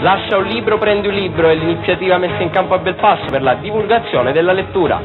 Lascia un libro, prendi un libro è l'iniziativa messa in campo a Belpasso per la divulgazione della lettura.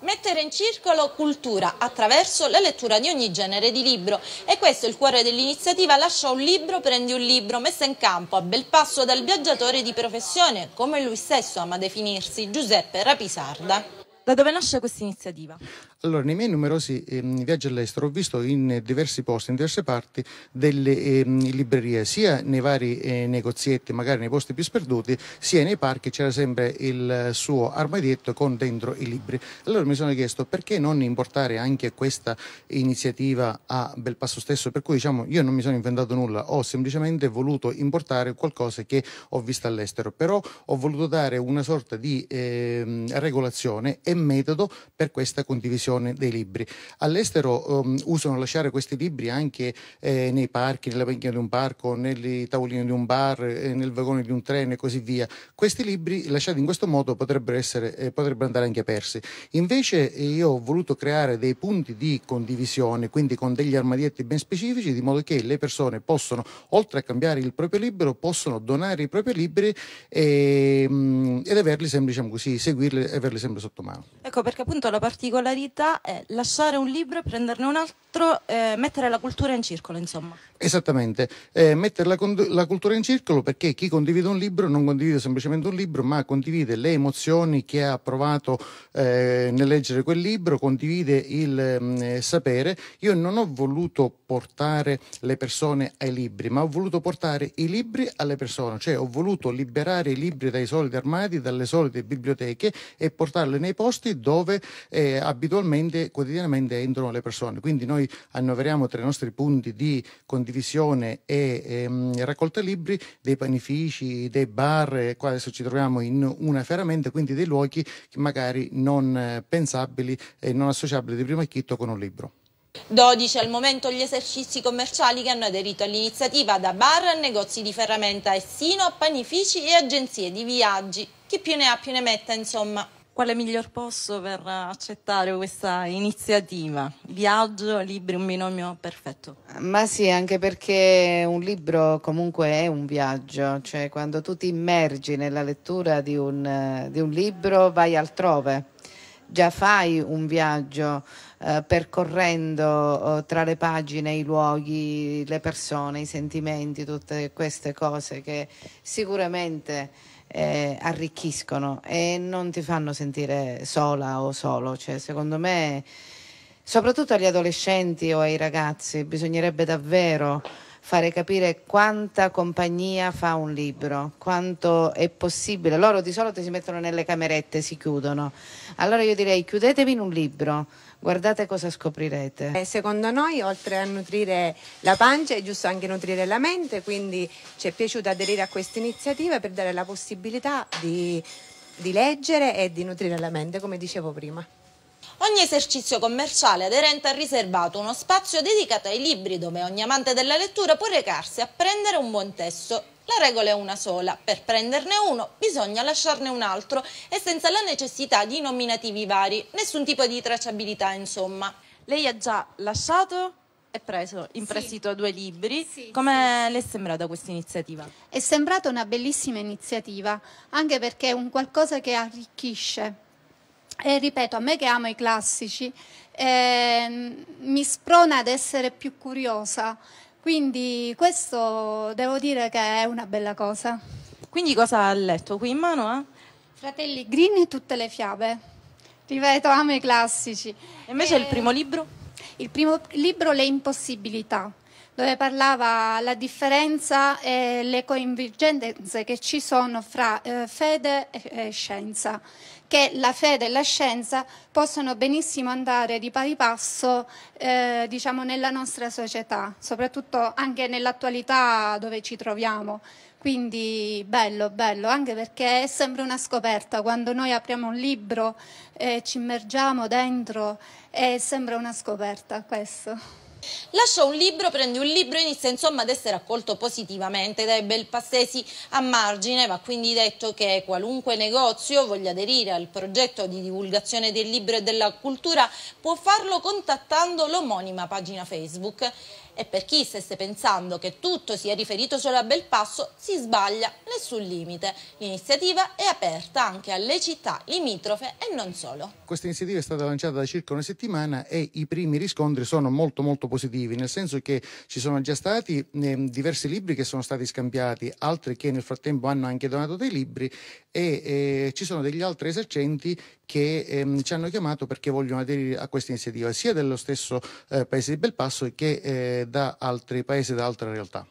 Mettere in circolo cultura attraverso la lettura di ogni genere di libro e questo è il cuore dell'iniziativa Lascia un libro, prendi un libro messa in campo a Belpasso dal viaggiatore di professione, come lui stesso ama definirsi, Giuseppe Rapisarda. Da dove nasce questa iniziativa? Allora, nei miei numerosi ehm, viaggi all'estero ho visto in diversi posti, in diverse parti, delle ehm, librerie, sia nei vari eh, negozietti, magari nei posti più sperduti, sia nei parchi c'era sempre il suo armadietto con dentro i libri. Allora mi sono chiesto perché non importare anche questa iniziativa a bel passo stesso, per cui diciamo io non mi sono inventato nulla, ho semplicemente voluto importare qualcosa che ho visto all'estero, però ho voluto dare una sorta di ehm, regolazione e metodo per questa condivisione diffusione dei libri. All'estero um, usano lasciare questi libri anche eh, nei parchi, nella panchina di un parco, nei tavolini di un bar, eh, nel vagone di un treno e così via. Questi libri lasciati in questo modo potrebbero, essere, eh, potrebbero andare anche persi. Invece io ho voluto creare dei punti di condivisione, quindi con degli armadietti ben specifici, di modo che le persone possono, oltre a cambiare il proprio libro, possono donare i propri libri e, ehm, mh, ed averli sempre, diciamo così, seguirli e averli sempre sotto mano. Ecco perché appunto la particolarità mentalità è lasciare un libro, e prenderne un altro, eh, mettere la cultura in circolo, insomma. Esattamente, eh, mettere la, la, cultura in circolo perché chi condivide un libro non condivide semplicemente un libro, ma condivide le emozioni che ha provato eh, nel leggere quel libro, condivide il mh, mm, eh, sapere. Io non ho voluto portare le persone ai libri, ma ho voluto portare i libri alle persone, cioè ho voluto liberare i libri dai soliti armadi, dalle solite biblioteche e portarli nei posti dove eh, abitualmente attualmente quotidianamente entrano le persone. Quindi noi annoveriamo tra i nostri punti di condivisione e ehm, raccolta libri dei panifici, dei bar, eh, qua adesso ci troviamo in una ferramenta, quindi dei luoghi magari non eh, pensabili e non associabili di primo acchitto con un libro. 12 al momento gli esercizi commerciali che hanno aderito all'iniziativa da bar a negozi di ferramenta e sino a panifici e agenzie di viaggi. Chi più ne ha più ne metta, insomma. Quale miglior posto per accettare questa iniziativa? Viaggio, libri, un binomio perfetto. Ma sì, anche perché un libro comunque è un viaggio, cioè quando tu ti immergi nella lettura di un, di un libro vai altrove, già fai un viaggio eh, percorrendo eh, tra le pagine i luoghi, le persone, i sentimenti, tutte queste cose che sicuramente eh, arricchiscono e non ti fanno sentire sola o solo. Cioè, secondo me, soprattutto agli adolescenti o ai ragazzi, bisognerebbe davvero fare capire quanta compagnia fa un libro, quanto è possibile. Loro di solito si mettono nelle camerette, si chiudono. Allora io direi chiudetevi in un libro, guardate cosa scoprirete. Eh, secondo noi, oltre a nutrire la pancia, è giusto anche nutrire la mente, quindi ci è piaciuto aderire a questa iniziativa per dare la possibilità di, di leggere e di nutrire la mente, come dicevo prima. Ogni esercizio commerciale aderente ha riservato uno spazio dedicato ai libri dove ogni amante della lettura può recarsi a prendere un buon testo. La regola è una sola, per prenderne uno bisogna lasciarne un altro e senza la necessità di nominativi vari, nessun tipo di tracciabilità insomma. Lei ha già lasciato e preso in prestito sì. due libri. Sì, Come sì. le è sembrata questa iniziativa? È sembrata una bellissima iniziativa, anche perché è un qualcosa che arricchisce e ripeto, a me che amo i classici, eh, mi sprona ad essere più curiosa. Quindi questo devo dire che è una bella cosa. Quindi cosa ha letto qui in mano? Eh? Fratelli Green tutte le fiabe. Ripeto, amo i classici. E invece e... il eh, primo libro? Il primo libro Le impossibilità dove parlava la differenza e le coinvolgenze che ci sono fra eh, fede e, e scienza, che la fede e la scienza possono benissimo andare di pari passo eh, diciamo, nella nostra società, soprattutto anche nell'attualità dove ci troviamo. Quindi bello, bello, anche perché è sempre una scoperta, quando noi apriamo un libro e eh, ci immergiamo dentro, è eh, sempre una scoperta questo. Lascia un libro, prende un libro e inizia insomma ad essere accolto positivamente dai belpassesi a margine, va quindi detto che qualunque negozio voglia aderire al progetto di divulgazione del libro e della cultura può farlo contattando l'omonima pagina Facebook e per chi stesse pensando che tutto sia riferito solo a Belpasso si sbaglia, nessun limite. L'iniziativa è aperta anche alle città limitrofe e non solo. Questa iniziativa è stata lanciata da circa una settimana e i primi riscontri sono molto molto positivi, nel senso che ci sono già stati eh, diversi libri che sono stati scambiati, altri che nel frattempo hanno anche donato dei libri e eh, ci sono degli altri esercenti che ehm, ci hanno chiamato perché vogliono aderire a questa iniziativa, sia dello stesso eh, paese di Belpasso che eh, da altri paesi, da altre realtà.